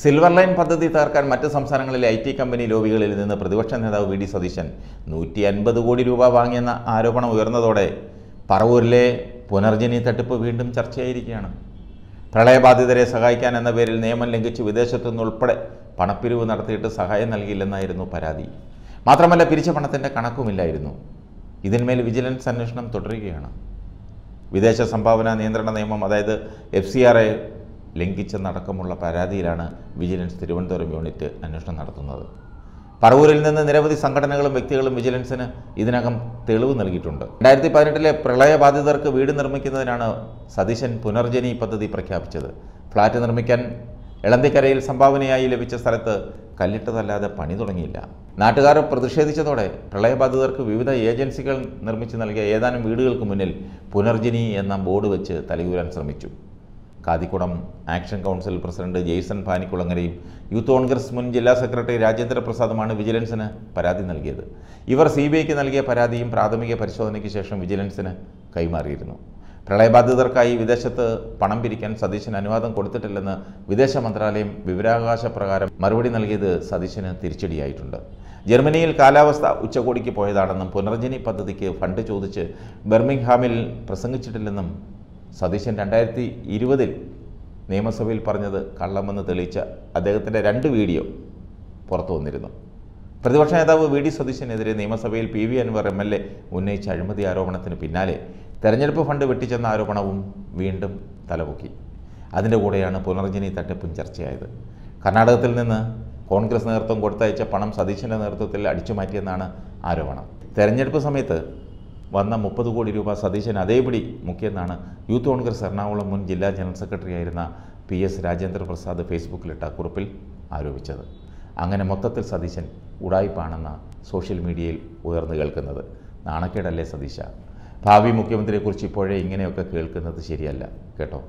silver line പദ്ധതി തകർക്കാൻ മറ്റ് സംസ്ഥാനങ്ങളിലെ ഐ ടി കമ്പനി ലോബികളിൽ നിന്ന് പ്രതിപക്ഷ നേതാവ് വി ഡി സതീശൻ നൂറ്റി അൻപത് കോടി രൂപ വാങ്ങിയെന്ന ആരോപണം ഉയർന്നതോടെ പറവൂരിലെ പുനർജനി തട്ടിപ്പ് വീണ്ടും ചർച്ചയായിരിക്കുകയാണ് പ്രളയബാധിതരെ സഹായിക്കാൻ എന്ന പേരിൽ നിയമം ലംഘിച്ച് വിദേശത്തു നിന്നുൾപ്പെടെ പണപ്പിരിവ് നടത്തിയിട്ട് സഹായം നൽകിയില്ലെന്നായിരുന്നു പരാതി മാത്രമല്ല പിരിച്ച പണത്തിൻ്റെ കണക്കുമില്ലായിരുന്നു ഇതിന്മേൽ വിജിലൻസ് അന്വേഷണം തുടരുകയാണ് വിദേശ സംഭാവന നിയന്ത്രണ നിയമം അതായത് എഫ് സി ആർ എ ലംഘിച്ചെന്നടക്കമുള്ള പരാതിയിലാണ് വിജിലൻസ് തിരുവനന്തപുരം യൂണിറ്റ് അന്വേഷണം നടത്തുന്നത് പറവൂരിൽ നിന്ന് നിരവധി സംഘടനകളും വ്യക്തികളും വിജിലൻസിന് ഇതിനകം തെളിവ് നൽകിയിട്ടുണ്ട് രണ്ടായിരത്തി പതിനെട്ടിലെ പ്രളയബാധിതർക്ക് വീട് നിർമ്മിക്കുന്നതിനാണ് സതീശൻ പുനർജനി പദ്ധതി പ്രഖ്യാപിച്ചത് ഫ്ളാറ്റ് നിർമ്മിക്കാൻ എളന്തിക്കരയിൽ സംഭാവനയായി ലഭിച്ച സ്ഥലത്ത് കല്ലിട്ടതല്ലാതെ പണി തുടങ്ങിയില്ല നാട്ടുകാർ പ്രതിഷേധിച്ചതോടെ പ്രളയബാധിതർക്ക് വിവിധ ഏജൻസികൾ നിർമ്മിച്ചു നൽകിയ ഏതാനും വീടുകൾക്ക് മുന്നിൽ പുനർജനി എന്ന ബോർഡ് വെച്ച് തലയൂരാൻ ശ്രമിച്ചു Kathikudam action council president Jaison പാനിക്കുളങ്ങരയും യൂത്ത് കോൺഗ്രസ് മുൻ ജില്ലാ സെക്രട്ടറി രാജേന്ദ്ര പ്രസാദുമാണ് വിജിലൻസിന് പരാതി നൽകിയത് ഇവർ സി ബി ഐക്ക് നൽകിയ പരാതിയും പ്രാഥമിക പരിശോധനയ്ക്ക് ശേഷം വിജിലൻസിന് കൈമാറിയിരുന്നു പ്രളയബാധിതർക്കായി വിദേശത്ത് പണം പിരിക്കാൻ സതീശന് അനുവാദം കൊടുത്തിട്ടില്ലെന്ന് വിദേശ മന്ത്രാലയം വിവരാവകാശ പ്രകാരം മറുപടി നൽകിയത് സതീശന് തിരിച്ചടിയായിട്ടുണ്ട് ജർമ്മനിയിൽ കാലാവസ്ഥ ഉച്ചകോടിക്ക് പോയതാണെന്നും പുനർജനി പദ്ധതിക്ക് ഫണ്ട് ചോദിച്ച് ബെർമിംഗ്ഹാമിൽ പ്രസംഗിച്ചിട്ടില്ലെന്നും സതീശൻ രണ്ടായിരത്തി ഇരുപതിൽ നിയമസഭയിൽ പറഞ്ഞത് കള്ളമെന്ന് തെളിയിച്ച അദ്ദേഹത്തിൻ്റെ രണ്ട് വീഡിയോ പുറത്തു വന്നിരുന്നു പ്രതിപക്ഷ നേതാവ് വി ഡി സതീശനെതിരെ നിയമസഭയിൽ P V Anvar M L A ഉന്നയിച്ച അഴിമതി ആരോപണത്തിന് പിന്നാലെ തെരഞ്ഞെടുപ്പ് ഫണ്ട് വെട്ടിച്ചെന്ന ആരോപണവും വീണ്ടും തലപൊക്കി അതിൻ്റെ കൂടെയാണ് പുനർജനി തട്ടിപ്പും ചർച്ചയായത് കർണാടകത്തിൽ നിന്ന് കോൺഗ്രസ് നേതൃത്വം കൊടുത്തയച്ച പണം സതീശൻ്റെ നേതൃത്വത്തിൽ അടിച്ചുമാറ്റിയെന്നാണ് ആരോപണം തെരഞ്ഞെടുപ്പ് സമയത്ത് വന്ന മുപ്പത് കോടി രൂപ സതീശൻ അതേപടി മുക്കിയെന്നാണ് യൂത്ത് കോൺഗ്രസ് എറണാകുളം മുൻ ജില്ലാ ജനറൽ സെക്രട്ടറി ആയിരുന്ന പി എസ് രാജേന്ദ്ര പ്രസാദ് ഫേസ്ബുക്കിലിട്ട കുറിപ്പിൽ ആരോപിച്ചത് അങ്ങനെ മൊത്തത്തിൽ സതീശൻ ഉടായ്പാണെന്ന സോഷ്യൽ മീഡിയയിൽ ഉയർന്നു കേൾക്കുന്നത് നാണക്കേടല്ലേ സതീശ ഭാവി മുഖ്യമന്ത്രിയെക്കുറിച്ച് ഇപ്പോഴേ ഇങ്ങനെയൊക്കെ കേൾക്കുന്നത് ശരിയല്ല കേട്ടോ